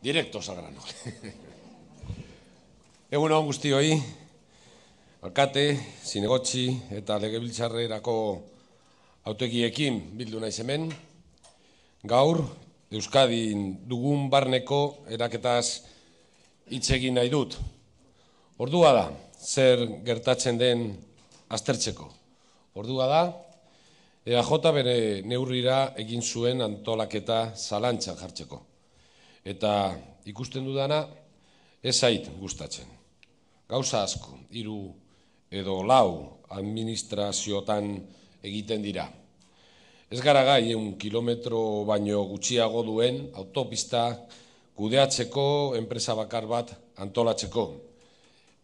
Directo, Salgrano. Egun hon guzti hoi, Alkate, Zinegotxi eta legebiltzarrerako erako autoekiekin bildu nahi hemen, Gaur, Euskadin dugun barneko eraketaz itsegin nahi dut. Ordua da, zer gertatzen den aztertzeko. Ordua da, EAJ bere neurrira egin zuen antolaketa zalantxan jartzeko eta ikusten dudana ez zait gustatzen. Gauza asko, hiru edo lau administraziotan egiten dira. Ez gara gai un kilometro baino gutxiago duen autopista kudeatzeko enpresa bakar bat antolatzeko.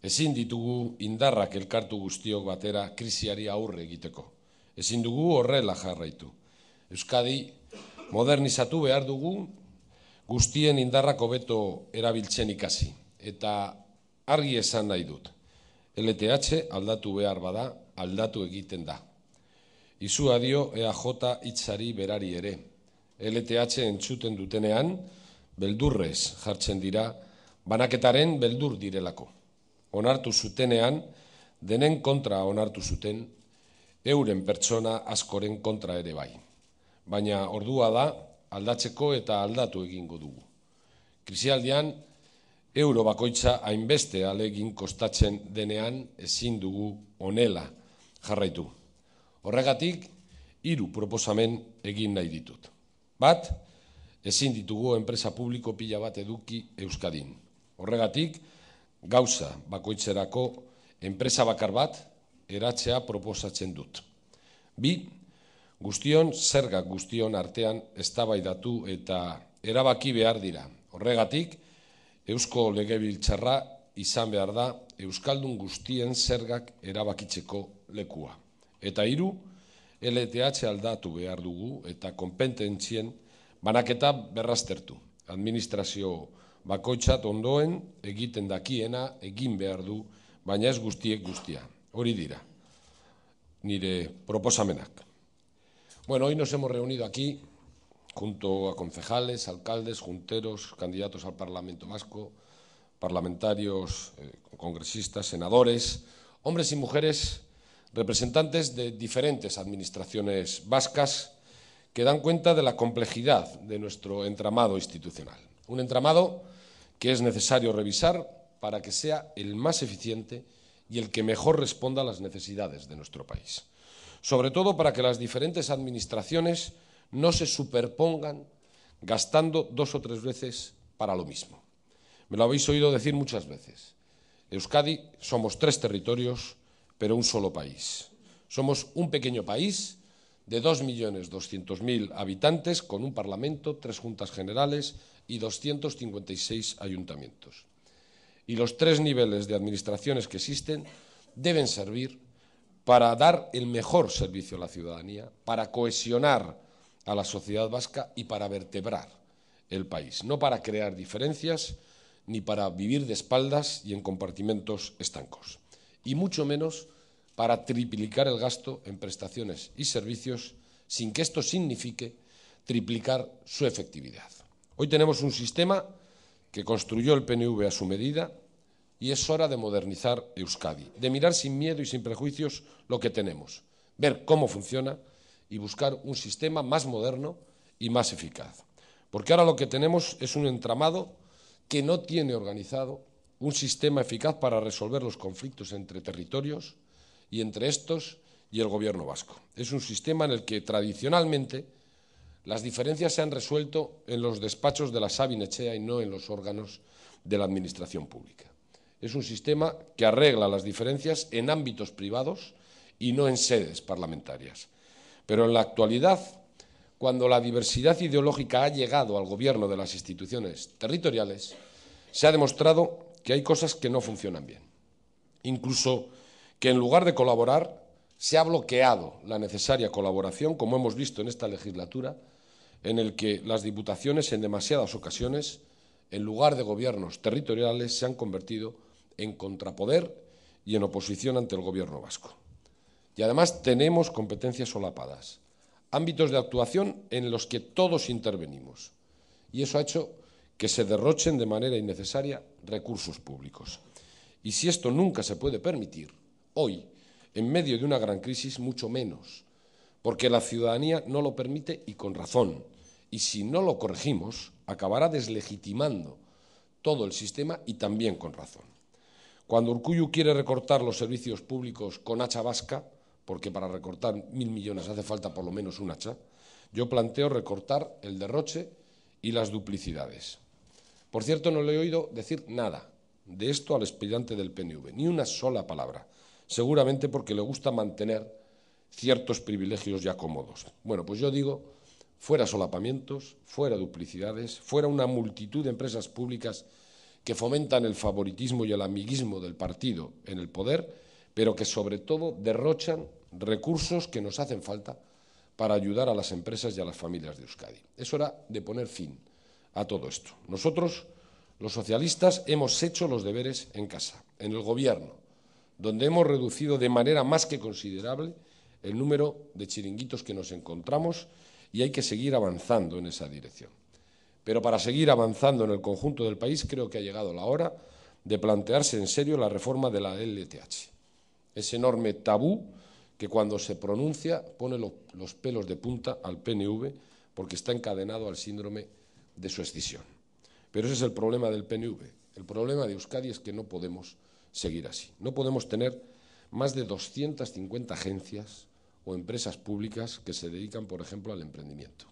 Ezin ditugu indarrak elkartu guztiok batera krisiari aurre egiteko. Ezin dugu horrela jarraitu. Euskadi modernizatu behar dugu guztien indarrak hobeto erabiltzen ikasi. Eta argi esan nahi dut, LTH aldatu behar bada, aldatu egiten da. Izua dio EAJ itzari berari ere. LTH entzuten dutenean, beldurrez jartzen dira, banaketaren beldur direlako. Onartu zutenean, denen kontra onartu zuten, euren pertsona askoren kontra ere bai. Baina ordua da, aldatzeko eta aldatu egingo dugu. Krisialdian, euro bakoitza hainbeste alegin kostatzen denean ezin dugu onela jarraitu. Horregatik, hiru proposamen egin nahi ditut. Bat, ezin ditugu enpresa publiko pila bat eduki Euskadin. Horregatik, gauza bakoitzerako enpresa bakar bat eratzea proposatzen dut. Bi, guztion zergak guztion artean eztabaidatu eta erabaki behar dira. Horregatik, Eusko Legebiltzarra izan behar da Euskaldun guztien zergak erabakitzeko lekua. Eta hiru, LTH aldatu behar dugu eta konpententzien banaketa berraztertu. Administrazio bakoitzat ondoen egiten dakiena egin behar du, baina ez guztiek guztia. Hori dira, nire proposamenak. Bueno, hoy nos hemos reunido aquí junto a concejales, alcaldes, junteros, candidatos al Parlamento Vasco, parlamentarios, eh, congresistas, senadores, hombres y mujeres, representantes de diferentes administraciones vascas que dan cuenta de la complejidad de nuestro entramado institucional. Un entramado que es necesario revisar para que sea el más eficiente y el que mejor responda a las necesidades de nuestro país sobre todo para que las diferentes administraciones no se superpongan gastando dos o tres veces para lo mismo. Me lo habéis oído decir muchas veces. Euskadi somos tres territorios, pero un solo país. Somos un pequeño país de 2.200.000 habitantes con un parlamento, tres juntas generales y 256 ayuntamientos. Y los tres niveles de administraciones que existen deben servir para dar el mejor servicio a la ciudadanía, para cohesionar a la sociedad vasca y para vertebrar el país, no para crear diferencias ni para vivir de espaldas y en compartimentos estancos, y mucho menos para triplicar el gasto en prestaciones y servicios sin que esto signifique triplicar su efectividad. Hoy tenemos un sistema que construyó el PNV a su medida, y es hora de modernizar Euskadi, de mirar sin miedo y sin prejuicios lo que tenemos, ver cómo funciona y buscar un sistema más moderno y más eficaz. Porque ahora lo que tenemos es un entramado que no tiene organizado un sistema eficaz para resolver los conflictos entre territorios y entre estos y el gobierno vasco. Es un sistema en el que tradicionalmente las diferencias se han resuelto en los despachos de la Sabinechea y no en los órganos de la administración pública es un sistema que arregla las diferencias en ámbitos privados y no en sedes parlamentarias. Pero en la actualidad, cuando la diversidad ideológica ha llegado al gobierno de las instituciones territoriales, se ha demostrado que hay cosas que no funcionan bien. Incluso que en lugar de colaborar, se ha bloqueado la necesaria colaboración, como hemos visto en esta legislatura, en el que las diputaciones en demasiadas ocasiones, en lugar de gobiernos territoriales, se han convertido en contrapoder y en oposición ante el gobierno vasco. Y además tenemos competencias solapadas, ámbitos de actuación en los que todos intervenimos. Y eso ha hecho que se derrochen de manera innecesaria recursos públicos. Y si esto nunca se puede permitir, hoy, en medio de una gran crisis, mucho menos, porque la ciudadanía no lo permite y con razón. Y si no lo corregimos, acabará deslegitimando todo el sistema y también con razón. Cuando Urcuyu quiere recortar los servicios públicos con hacha vasca, porque para recortar mil millones hace falta por lo menos un hacha, yo planteo recortar el derroche y las duplicidades. Por cierto, no le he oído decir nada de esto al expediente del PNV, ni una sola palabra, seguramente porque le gusta mantener ciertos privilegios ya cómodos. Bueno, pues yo digo, fuera solapamientos, fuera duplicidades, fuera una multitud de empresas públicas que fomentan el favoritismo y el amiguismo del partido en el poder, pero que sobre todo derrochan recursos que nos hacen falta para ayudar a las empresas y a las familias de Euskadi. Es hora de poner fin a todo esto. Nosotros, los socialistas, hemos hecho los deberes en casa, en el Gobierno, donde hemos reducido de manera más que considerable el número de chiringuitos que nos encontramos y hay que seguir avanzando en esa dirección. Pero para seguir avanzando en el conjunto del país creo que ha llegado la hora de plantearse en serio la reforma de la LTH. Ese enorme tabú que cuando se pronuncia pone los pelos de punta al PNV porque está encadenado al síndrome de su escisión. Pero ese es el problema del PNV. El problema de Euskadi es que no podemos seguir así. No podemos tener más de 250 agencias o empresas públicas que se dedican, por ejemplo, al emprendimiento.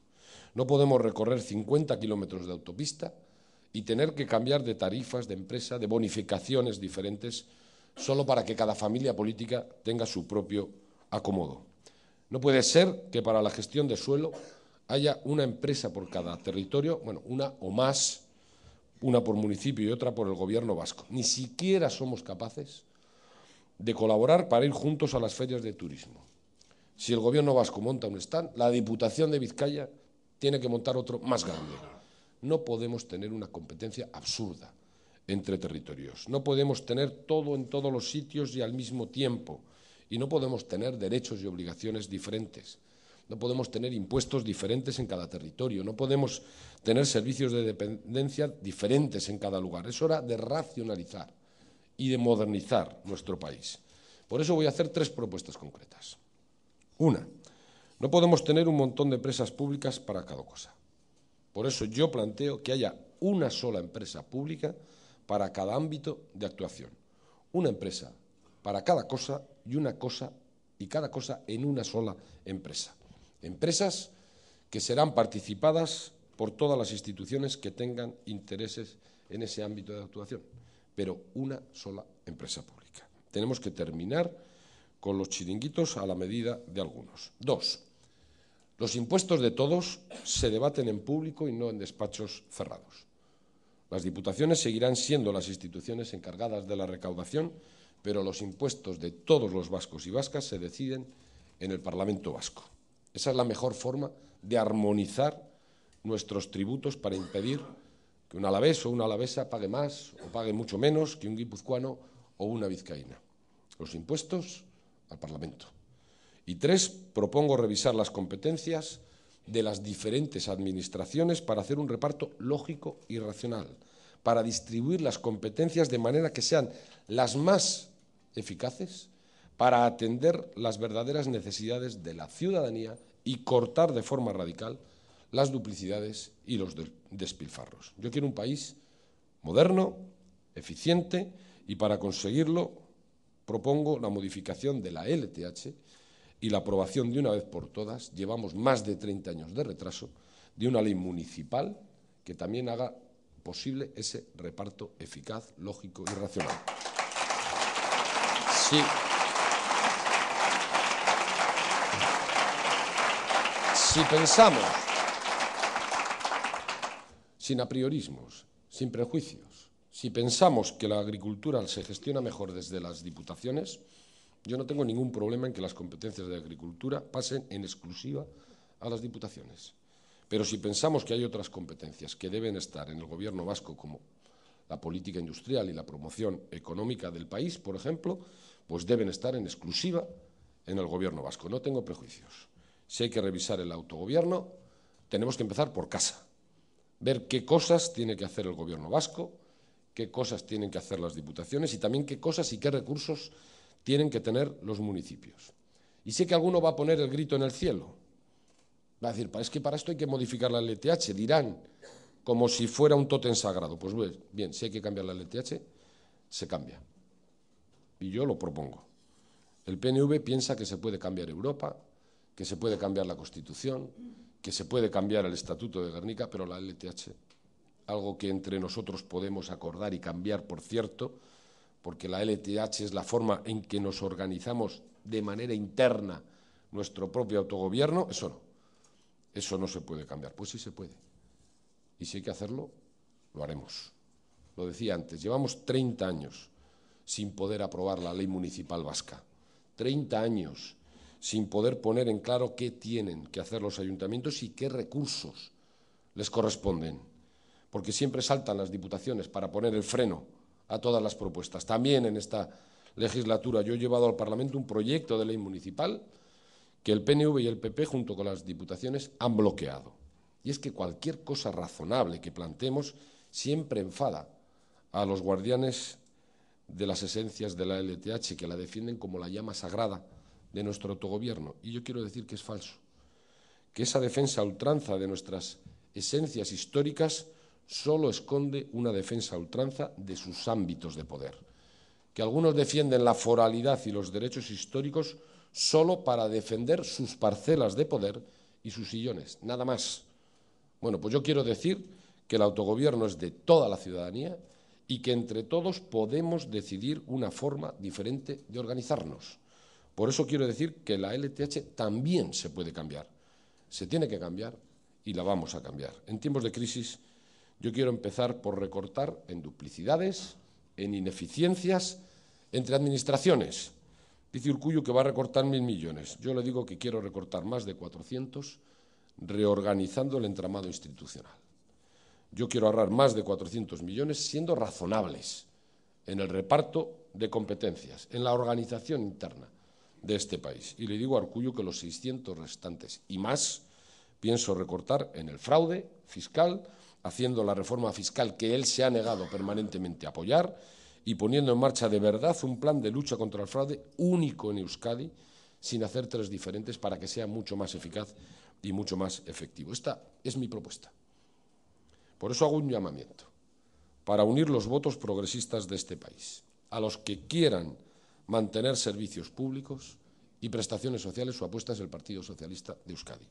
No podemos recorrer 50 kilómetros de autopista y tener que cambiar de tarifas, de empresa, de bonificaciones diferentes, solo para que cada familia política tenga su propio acomodo. No puede ser que para la gestión de suelo haya una empresa por cada territorio, bueno, una o más, una por municipio y otra por el gobierno vasco. Ni siquiera somos capaces de colaborar para ir juntos a las ferias de turismo. Si el gobierno vasco monta un stand, la Diputación de Vizcaya tiene que montar otro más grande. No podemos tener una competencia absurda entre territorios. No podemos tener todo en todos los sitios y al mismo tiempo. Y no podemos tener derechos y obligaciones diferentes. No podemos tener impuestos diferentes en cada territorio. No podemos tener servicios de dependencia diferentes en cada lugar. Es hora de racionalizar y de modernizar nuestro país. Por eso voy a hacer tres propuestas concretas. Una, no podemos tener un montón de empresas públicas para cada cosa. Por eso yo planteo que haya una sola empresa pública para cada ámbito de actuación. Una empresa para cada cosa y una cosa y cada cosa en una sola empresa. Empresas que serán participadas por todas las instituciones que tengan intereses en ese ámbito de actuación, pero una sola empresa pública. Tenemos que terminar con los chiringuitos a la medida de algunos. Dos, los impuestos de todos se debaten en público y no en despachos cerrados. Las diputaciones seguirán siendo las instituciones encargadas de la recaudación, pero los impuestos de todos los vascos y vascas se deciden en el Parlamento vasco. Esa es la mejor forma de armonizar nuestros tributos para impedir que un alavés o una alavesa pague más o pague mucho menos que un guipuzcoano o una vizcaína. Los impuestos al Parlamento. Y tres, propongo revisar las competencias de las diferentes administraciones para hacer un reparto lógico y racional, para distribuir las competencias de manera que sean las más eficaces para atender las verdaderas necesidades de la ciudadanía y cortar de forma radical las duplicidades y los despilfarros. Yo quiero un país moderno, eficiente y para conseguirlo Propongo la modificación de la LTH y la aprobación de una vez por todas, llevamos más de 30 años de retraso, de una ley municipal que también haga posible ese reparto eficaz, lógico y racional. Sí. Si pensamos sin apriorismos, sin prejuicios, si pensamos que la agricultura se gestiona mejor desde las diputaciones, yo no tengo ningún problema en que las competencias de agricultura pasen en exclusiva a las diputaciones. Pero si pensamos que hay otras competencias que deben estar en el Gobierno vasco, como la política industrial y la promoción económica del país, por ejemplo, pues deben estar en exclusiva en el Gobierno vasco. No tengo prejuicios. Si hay que revisar el autogobierno, tenemos que empezar por casa, ver qué cosas tiene que hacer el Gobierno vasco qué cosas tienen que hacer las diputaciones y también qué cosas y qué recursos tienen que tener los municipios. Y sé que alguno va a poner el grito en el cielo. Va a decir, es que para esto hay que modificar la LTH, dirán, como si fuera un tótem sagrado. Pues, pues bien, si hay que cambiar la LTH, se cambia. Y yo lo propongo. El PNV piensa que se puede cambiar Europa, que se puede cambiar la Constitución, que se puede cambiar el Estatuto de Guernica, pero la LTH algo que entre nosotros podemos acordar y cambiar, por cierto, porque la LTH es la forma en que nos organizamos de manera interna nuestro propio autogobierno, eso no. Eso no se puede cambiar. Pues sí se puede. Y si hay que hacerlo, lo haremos. Lo decía antes, llevamos 30 años sin poder aprobar la ley municipal vasca. 30 años sin poder poner en claro qué tienen que hacer los ayuntamientos y qué recursos les corresponden porque siempre saltan las diputaciones para poner el freno a todas las propuestas. También en esta legislatura yo he llevado al Parlamento un proyecto de ley municipal que el PNV y el PP, junto con las diputaciones, han bloqueado. Y es que cualquier cosa razonable que planteemos siempre enfada a los guardianes de las esencias de la LTH, que la defienden como la llama sagrada de nuestro autogobierno. Y yo quiero decir que es falso, que esa defensa a ultranza de nuestras esencias históricas solo esconde una defensa a ultranza de sus ámbitos de poder. Que algunos defienden la foralidad y los derechos históricos solo para defender sus parcelas de poder y sus sillones, nada más. Bueno, pues yo quiero decir que el autogobierno es de toda la ciudadanía y que entre todos podemos decidir una forma diferente de organizarnos. Por eso quiero decir que la LTH también se puede cambiar. Se tiene que cambiar y la vamos a cambiar. En tiempos de crisis yo quiero empezar por recortar en duplicidades, en ineficiencias entre administraciones. Dice Urcuyo que va a recortar mil millones. Yo le digo que quiero recortar más de 400 reorganizando el entramado institucional. Yo quiero ahorrar más de 400 millones siendo razonables en el reparto de competencias, en la organización interna de este país. Y le digo a Urcuyo que los 600 restantes y más pienso recortar en el fraude fiscal, haciendo la reforma fiscal que él se ha negado permanentemente a apoyar y poniendo en marcha de verdad un plan de lucha contra el fraude único en Euskadi, sin hacer tres diferentes, para que sea mucho más eficaz y mucho más efectivo. Esta es mi propuesta. Por eso hago un llamamiento, para unir los votos progresistas de este país, a los que quieran mantener servicios públicos y prestaciones sociales, su apuesta es el Partido Socialista de Euskadi.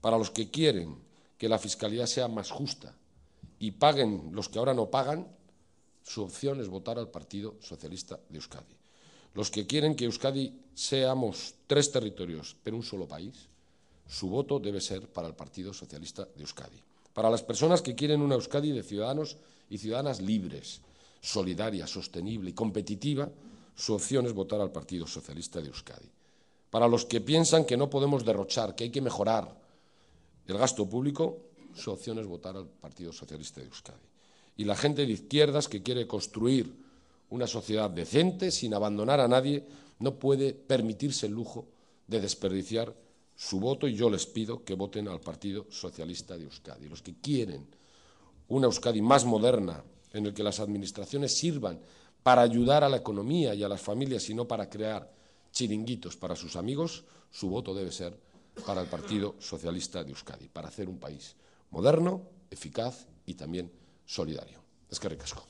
Para los que quieren que la fiscalidad sea más justa, y paguen los que ahora no pagan, su opción es votar al Partido Socialista de Euskadi. Los que quieren que Euskadi seamos tres territorios, pero un solo país, su voto debe ser para el Partido Socialista de Euskadi. Para las personas que quieren una Euskadi de ciudadanos y ciudadanas libres, solidaria, sostenible y competitiva, su opción es votar al Partido Socialista de Euskadi. Para los que piensan que no podemos derrochar, que hay que mejorar el gasto público, su opción es votar al Partido Socialista de Euskadi. Y la gente de izquierdas que quiere construir una sociedad decente, sin abandonar a nadie, no puede permitirse el lujo de desperdiciar su voto y yo les pido que voten al Partido Socialista de Euskadi. Los que quieren una Euskadi más moderna, en el que las administraciones sirvan para ayudar a la economía y a las familias y no para crear chiringuitos para sus amigos, su voto debe ser para el Partido Socialista de Euskadi, para hacer un país moderno, eficaz y también solidario. Es que ricasco.